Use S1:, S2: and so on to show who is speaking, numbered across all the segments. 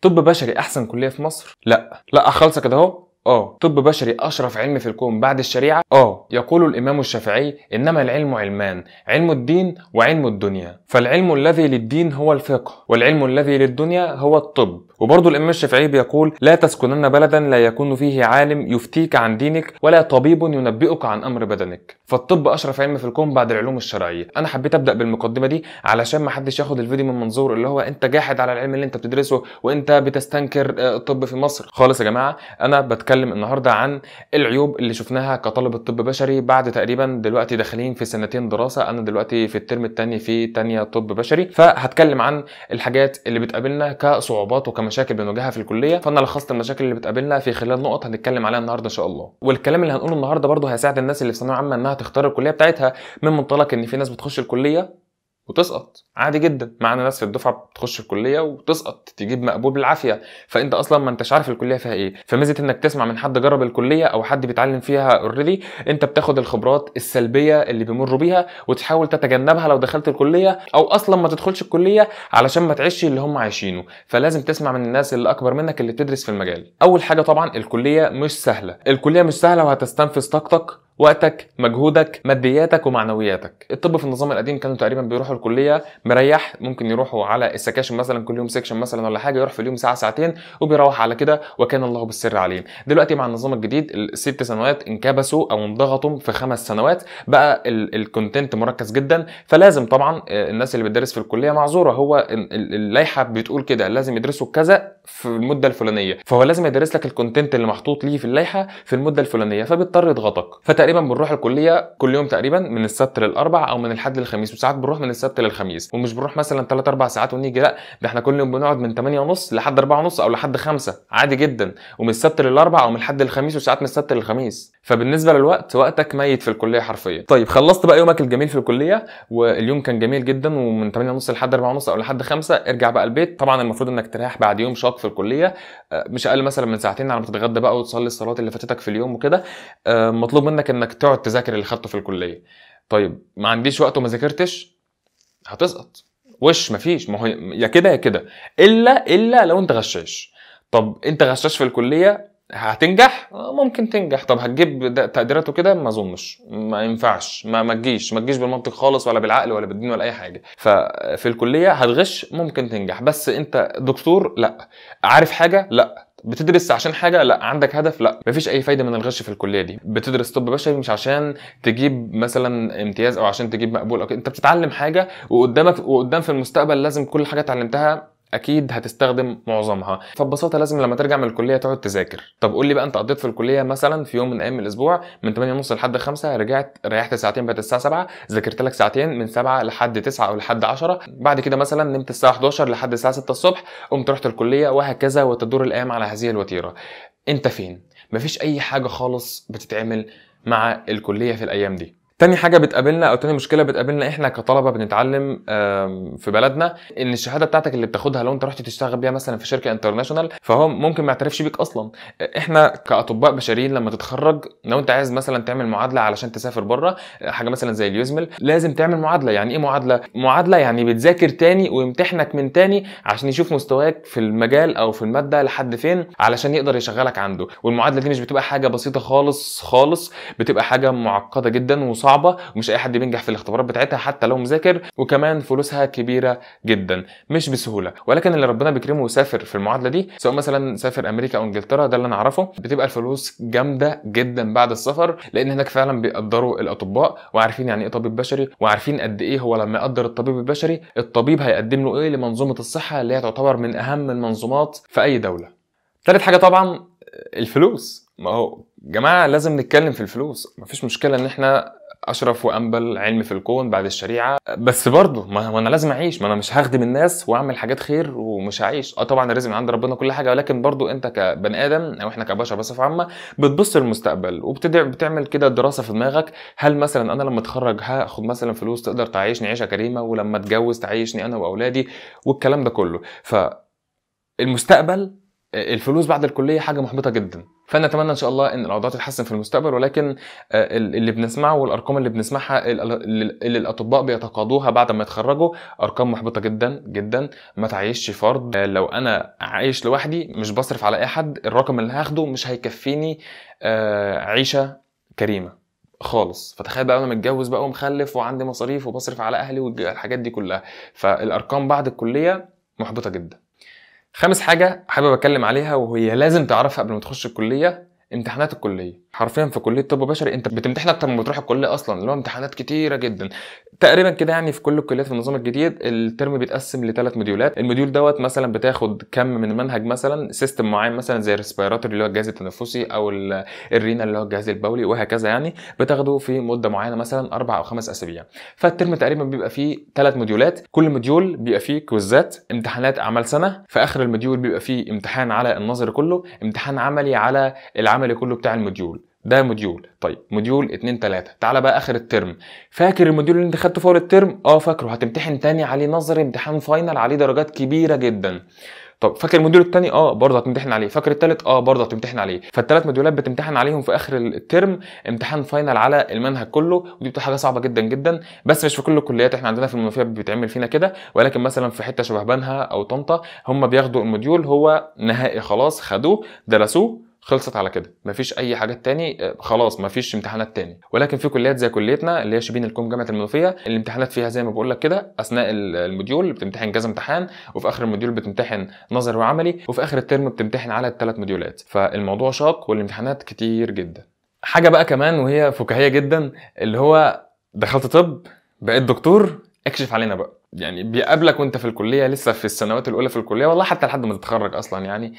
S1: طب بشري احسن كليه في مصر لا لا خالصه كده اهو اه طب بشري اشرف علم في الكون بعد الشريعه اه يقول الامام الشافعي انما العلم علمان علم الدين وعلم الدنيا فالعلم الذي للدين هو الفقه والعلم الذي للدنيا هو الطب وبرضه الامام الشافعي بيقول لا تسكنن بلدا لا يكون فيه عالم يفتيك عن دينك ولا طبيب ينبئك عن امر بدنك فالطب اشرف علم في الكون بعد العلوم الشرعيه انا حبيت ابدا بالمقدمه دي علشان ما حدش ياخد الفيديو من منظور اللي هو انت جاحد على العلم اللي انت بتدرسه وانت بتستنكر الطب آه، في مصر خالص يا جماعه انا بتكلم هنتكلم النهارده عن العيوب اللي شفناها كطلبه طب بشري بعد تقريبا دلوقتي داخلين في سنتين دراسه انا دلوقتي في الترم الثاني في تانية طب بشري فهتكلم عن الحاجات اللي بتقابلنا كصعوبات وكمشاكل بنواجهها في الكليه فانا لخصت المشاكل اللي بتقابلنا في خلال نقط هنتكلم عليها النهارده ان شاء الله والكلام اللي هنقوله النهارده برضه هيساعد الناس اللي في ثانويه عامه انها تختار الكليه بتاعتها من منطلق ان في ناس بتخش الكليه وتسقط عادي جدا معانا ناس في الدفعه بتخش الكليه وتسقط تجيب مقبول بالعافيه فانت اصلا ما انتش عارف الكليه فيها ايه فميزه انك تسمع من حد جرب الكليه او حد بيتعلم فيها اوريدي انت بتاخد الخبرات السلبيه اللي بيمروا بيها وتحاول تتجنبها لو دخلت الكليه او اصلا ما تدخلش الكليه علشان ما تعيش اللي هم عايشينه فلازم تسمع من الناس اللي اكبر منك اللي بتدرس في المجال اول حاجه طبعا الكليه مش سهله الكليه مش سهله وهتستنفذ طاقتك وقتك مجهودك مادياتك ومعنوياتك الطب في النظام القديم كانوا تقريبا بيروحوا الكليه مريح ممكن يروحوا على السكاشن مثلا كل يوم سكشن مثلا ولا حاجه يروح في اليوم ساعه ساعتين وبيروح على كده وكان الله بالسر عليهم دلوقتي مع النظام الجديد الست سنوات انكبسوا او انضغطوا في خمس سنوات بقى الكونتنت مركز جدا فلازم طبعا آه، الناس اللي بتدرس في الكليه معذوره هو اللائحه بتقول كده لازم يدرسوا كذا في المده الفلانيه فهو لازم يدرس لك الكونتنت اللي محطوط ليه في اللائحه في المده الفلانيه فبيضطر يضغطك فتقريبا بنروح الكليه كل يوم تقريبا من السبت للاربع او من الحد للخميس وساعات بنروح من السبت للخميس ومش بنروح مثلا 3 4 ساعات ونيجي لا ده احنا كل يوم بنقعد من 8 ونص لحد 4 ونص او لحد 5 عادي جدا ومن السبت للاربع او من الحد للخميس وساعات من السبت للخميس فبالنسبه للوقت وقتك ميت في الكليه حرفيا طيب خلصت بقى يومك الجميل في الكليه واليوم كان جميل جدا ومن 8 ونص لحد 4 ونص او لحد 5 ارجع بقى البيت طبعا المفروض انك تريح بعد يوم شاق في الكليه آه، مش اقل مثلا من ساعتين على ما تتغدى بقى وتصلي الصلوات اللي فاتتك في اليوم وكده آه، مطلوب منك انك تقعد تذاكر اللي خدته في الكليه طيب ما عنديش وقت وما ذاكرتش هتسقط وش مفيش ما هو يا كده يا كده الا الا لو انت غشاش طب انت غشاش في الكليه هتنجح آه، ممكن تنجح طب هتجيب تقديراته كده ما اظنش ما ينفعش ما ما تجيش ما تجيش بالمنطق خالص ولا بالعقل ولا بالدين ولا اي حاجه ففي الكليه هتغش ممكن تنجح بس انت دكتور لا عارف حاجه لا بتدرس عشان حاجه لا عندك هدف لا مفيش اي فايده من الغش في الكليه دي بتدرس طب بشري مش عشان تجيب مثلا امتياز او عشان تجيب مقبول او كده انت بتتعلم حاجه وقدامك وقدام في المستقبل لازم كل حاجه اتعلمتها اكيد هتستخدم معظمها فببساطه لازم لما ترجع من الكليه تقعد تذاكر طب قول لي بقى انت قضيت في الكليه مثلا في يوم من ايام الاسبوع من 8:30 لحد 5 رجعت ريحت ساعتين بقت الساعه 7 ذاكرت لك ساعتين من 7 لحد 9 او لحد 10 بعد كده مثلا نمت الساعه 11 لحد الساعه 6 الصبح قمت رحت الكليه وهكذا وتدور الايام على هذه الوتيره انت فين مفيش اي حاجه خالص بتتعمل مع الكليه في الايام دي تاني حاجة بتقابلنا أو تاني مشكلة بتقابلنا إحنا كطلبة بنتعلم في بلدنا إن الشهادة بتاعتك اللي بتاخدها لو أنت رحت تشتغل بيها مثلا في شركة انترناشونال فهو ممكن ما يعترفش بيك أصلا إحنا كأطباء بشريين لما تتخرج لو أنت عايز مثلا تعمل معادلة علشان تسافر بره حاجة مثلا زي اليوزمل لازم تعمل معادلة يعني إيه معادلة؟ معادلة يعني بتذاكر تاني ويمتحنك من تاني عشان يشوف مستواك في المجال أو في المادة لحد فين علشان يقدر يشغلك عنده والمعادلة دي مش بتبقى حاجة بسيطة خالص خالص بتبقى حاجة معقدة جدا وصعبة صعبه ومش اي حد بينجح في الاختبارات بتاعتها حتى لو مذاكر وكمان فلوسها كبيره جدا مش بسهوله ولكن اللي ربنا بيكرمه وسافر في المعادله دي سواء مثلا سافر امريكا او انجلترا ده اللي انا اعرفه بتبقى الفلوس جامده جدا بعد السفر لان هناك فعلا بيقدروا الاطباء وعارفين يعني ايه طبيب بشري وعارفين قد ايه هو لما يقدر الطبيب البشري الطبيب هيقدم له ايه لمنظومه الصحه اللي هي تعتبر من اهم المنظومات في اي دوله ثالث حاجه طبعا الفلوس ما هو جماعه لازم نتكلم في الفلوس مفيش مشكله ان احنا اشرف وانبل علم في الكون بعد الشريعه بس برضه ما انا لازم اعيش ما انا مش هخدم الناس واعمل حاجات خير ومش هعيش اه طبعا الرزق من عند ربنا كل حاجه ولكن برضه انت كبني ادم او احنا كبشر بصفه عامه بتبص للمستقبل وبتدعي بتعمل كده دراسه في دماغك هل مثلا انا لما اتخرج هاخد مثلا فلوس تقدر تعيشني عيشه كريمه ولما اتجوز تعيشني انا واولادي والكلام ده كله ف المستقبل آه، الفلوس بعد الكليه حاجه محبطه جدا فنتمنى ان شاء الله ان الاوضاع تتحسن في المستقبل ولكن آه، اللي بنسمعه والارقام اللي بنسمعها اللي الاطباء بيتقاضوها بعد ما يتخرجوا ارقام محبطه جدا جدا ما تعيشش فرد آه، لو انا عايش لوحدي مش بصرف على اي حد الرقم اللي هاخده مش هيكفيني آه، عيشه كريمه خالص فتخيل بقى انا متجوز بقى ومخلف وعندي مصاريف وبصرف على اهلي والحاجات دي كلها فالارقام بعد الكليه محبطه جدا خامس حاجه حابب اتكلم عليها وهي لازم تعرفها قبل ما تخش الكليه امتحانات الكليه حرفيا في كليه طب بشري انت بتمتحن اكتر من بتروح الكليه اصلا اللي هو امتحانات كتيره جدا تقريبا كده يعني في كل الكليات في النظام الجديد الترم بيتقسم لثلاث مديولات المديول دوت مثلا بتاخد كم من المنهج مثلا سيستم معين مثلا زي الريسبيراتور اللي هو الجهاز التنفسي او الرينا اللي هو الجهاز البولي وهكذا يعني بتاخده في مده معينه مثلا اربع او خمس اسابيع فالترم تقريبا بيبقى فيه ثلاث مديولات كل مديول بيبقى فيه كويزات امتحانات اعمال سنه في اخر المديول بيبقى فيه امتحان على النظر كله امتحان عملي على العملي كله بتاع الموديول ده موديول طيب موديول 2 3 تعالى بقى اخر الترم فاكر الموديول اللي انت خدته في اول الترم اه فاكره هتمتحن تاني عليه نظري امتحان فاينل عليه درجات كبيره جدا طب فاكر الموديول الثاني اه برضه هتمتحن عليه فاكر الثالث اه برضه هتمتحن عليه فالثلاث موديولات بتمتحن عليهم في اخر الترم امتحان فاينل على المنهج كله ودي بتبقى حاجه صعبه جدا جدا بس مش في كل الكليات احنا عندنا في المنوفيه بيتعمل فينا كده ولكن مثلا في حته شبه بنها او طنطا هم بياخدوا الموديول هو نهائي خلاص خدوه درسوه خلصت على كده مفيش اي حاجات تاني آه، خلاص مفيش امتحانات تاني ولكن في كليات زي كليتنا اللي هي شبين الكوم جامعه المنوفيه الامتحانات فيها زي ما بقول لك كده اثناء الموديول بتمتحن كذا امتحان وفي اخر الموديول بتمتحن نظري وعملي وفي اخر الترم بتمتحن على الثلاث موديولات فالموضوع شاق والامتحانات كتير جدا حاجه بقى كمان وهي فكاهيه جدا اللي هو دخلت طب بقيت دكتور اكشف علينا بقى يعني بيقابلك وانت في الكليه لسه في السنوات الاولى في الكليه والله حتى لحد ما تتخرج اصلا يعني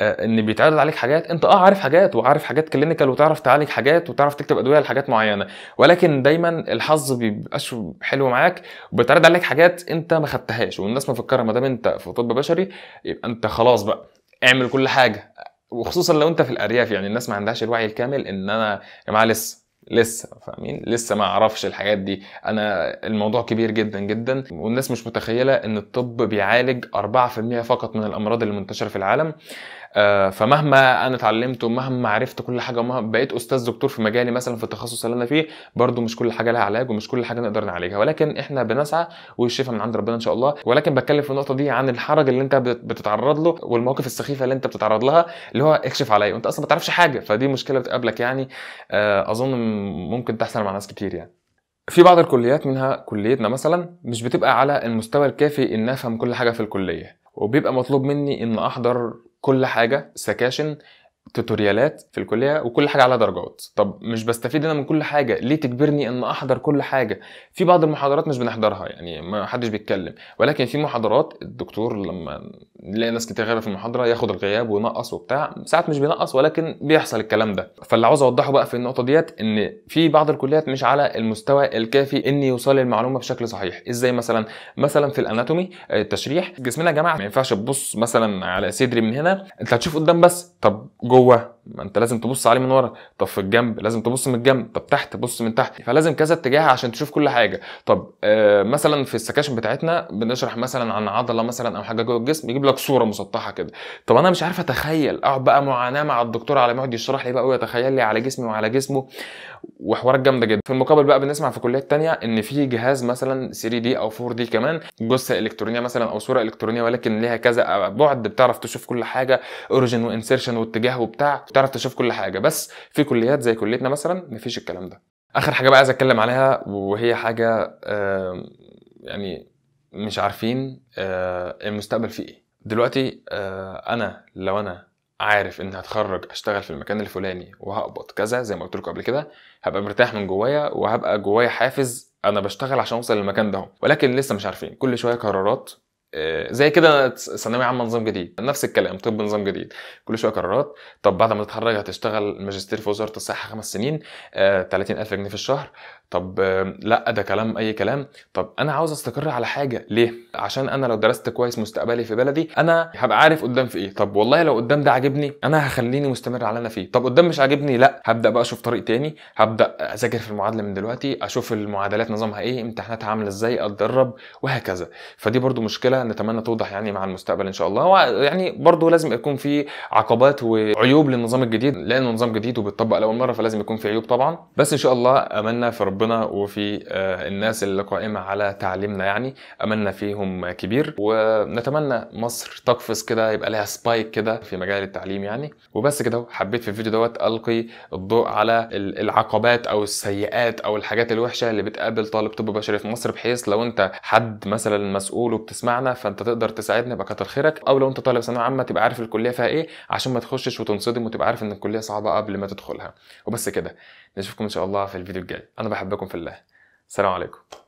S1: آه، ان بيتعرض عليك حاجات انت اه عارف حاجات وعارف حاجات كلينيكال وتعرف تعالج حاجات وتعرف تكتب ادويه لحاجات معينه ولكن دايما الحظ بيبقاش حلو معاك وبيتعرض عليك حاجات انت ما خدتهاش والناس مفكره ما دام انت في طب بشري يبقى انت خلاص بقى اعمل كل حاجه وخصوصا لو انت في الارياف يعني الناس ما عندهاش الوعي الكامل ان انا يا جماعه لسه لسه فاهمين لسه ما اعرفش الحاجات دي انا الموضوع كبير جدا جدا والناس مش متخيله ان الطب بيعالج 4% فقط من الامراض اللي منتشره في العالم آه، فمهما انا اتعلمت ومهما عرفت كل حاجه ومهما بقيت استاذ دكتور في مجالي مثلا في التخصص اللي انا فيه برده مش كل حاجه لها علاج ومش كل حاجه نقدر نعالجها ولكن احنا بنسعى والشفاء من عند ربنا ان شاء الله ولكن بتكلم في النقطه دي عن الحرج اللي انت بتتعرض له والمواقف السخيفه اللي انت بتتعرض لها اللي هو اكشف عليا وانت اصلا ما تعرفش حاجه فدي مشكله بتقابلك يعني آه، اظن ممكن تحصل مع ناس كتير يعني في بعض الكليات منها كليتنا مثلا مش بتبقى على المستوى الكافي ان افهم كل حاجه في الكليه وبيبقى مطلوب مني ان احضر كل حاجه سكاشن توتوريالات في الكليه وكل حاجه عليها درجات طب مش بستفيد انا من كل حاجه ليه تجبرني ان احضر كل حاجه في بعض المحاضرات مش بنحضرها يعني ما حدش بيتكلم ولكن في محاضرات الدكتور لما نلاقي ناس كتير غايبه في المحاضره ياخد الغياب وينقص وبتاع ساعات مش بينقص ولكن بيحصل الكلام ده فاللي عاوز اوضحه بقى في النقطه ديت ان في بعض الكليات مش على المستوى الكافي ان يوصل المعلومه بشكل صحيح ازاي مثلا مثلا في الاناتومي آه، التشريح جسمنا يا جماعه ما ينفعش تبص مثلا على صدري من هنا انت هتشوف قدام بس طب Lagoa ما انت لازم تبص عليه من ورا طب في الجنب لازم تبص من الجنب طب تحت بص من تحت فلازم كذا اتجاه عشان تشوف كل حاجه طب آه مثلا في السكاشن بتاعتنا بنشرح مثلا عن عضله مثلا او حاجه جوه الجسم يجيب لك صوره مسطحه كده طب انا مش عارف اتخيل اقعد بقى معاناه مع الدكتور على ما يقعد يشرح لي بقى ويتخيل لي على جسمي وعلى جسمه وحوارات جامده جدا في المقابل بقى بنسمع في كليات تانية ان في جهاز مثلا 3 دي او 4 دي كمان جثه الكترونيه مثلا او صوره الكترونيه ولكن ليها كذا بعد بتعرف تشوف كل حاجه اوريجن وانسرشن واتجاه وبتاع تعرف تشوف كل حاجه بس في كليات زي كليتنا مثلا مفيش الكلام ده اخر حاجه بقى عايز اتكلم عليها وهي حاجه يعني مش عارفين آه، المستقبل فيه ايه دلوقتي آه، انا لو انا عارف ان هتخرج اشتغل في المكان الفلاني وهقبض كذا زي ما قلت لكم قبل كده هبقى مرتاح من جوايا وهبقى جوايا حافز انا بشتغل عشان اوصل للمكان ده ولكن لسه مش عارفين كل شويه قرارات آه، زي كده ثانويه عامه نظام جديد نفس الكلام طب نظام جديد كل شويه قرارات طب بعد ما تتخرج هتشتغل ماجستير في وزاره الصحه خمس سنين 30000 آه، جنيه في الشهر طب لا ده كلام اي كلام طب انا عاوز استقر على حاجه ليه عشان انا لو درست كويس مستقبلي في بلدي انا هبقى عارف قدام في ايه طب والله لو قدام ده عاجبني انا هخليني مستمر على انا فيه طب قدام مش عاجبني لا هبدا بقى اشوف طريق تاني هبدا اذاكر في المعادله من دلوقتي اشوف المعادلات نظامها ايه امتحاناتها عامله ازاي اتدرب وهكذا فدي برضو مشكله نتمنى توضح يعني مع المستقبل ان شاء الله يعني برضو لازم يكون في عقبات وعيوب للنظام الجديد لانه نظام جديد وبيطبق لاول مره فلازم يكون في عيوب طبعا بس ان شاء الله املنا في رب ربنا وفي آه، الناس اللي قائمة على تعليمنا يعني أملنا فيهم كبير ونتمنى مصر تقفز كده يبقى لها سبايك كده في مجال التعليم يعني وبس كده حبيت في الفيديو دوت ألقي الضوء على العقبات أو السيئات أو الحاجات الوحشة اللي بتقابل طالب طب بشري في مصر بحيث لو أنت حد مثلا مسؤول وبتسمعنا فأنت تقدر تساعدنا يبقى كتر خيرك أو لو أنت طالب ثانوية عامة تبقى عارف الكلية فيها إيه عشان ما تخشش وتنصدم وتبقى عارف إن الكلية صعبة قبل ما تدخلها وبس كده نشوفكم ان شاء الله في الفيديو الجاي انا بحبكم في الله سلام عليكم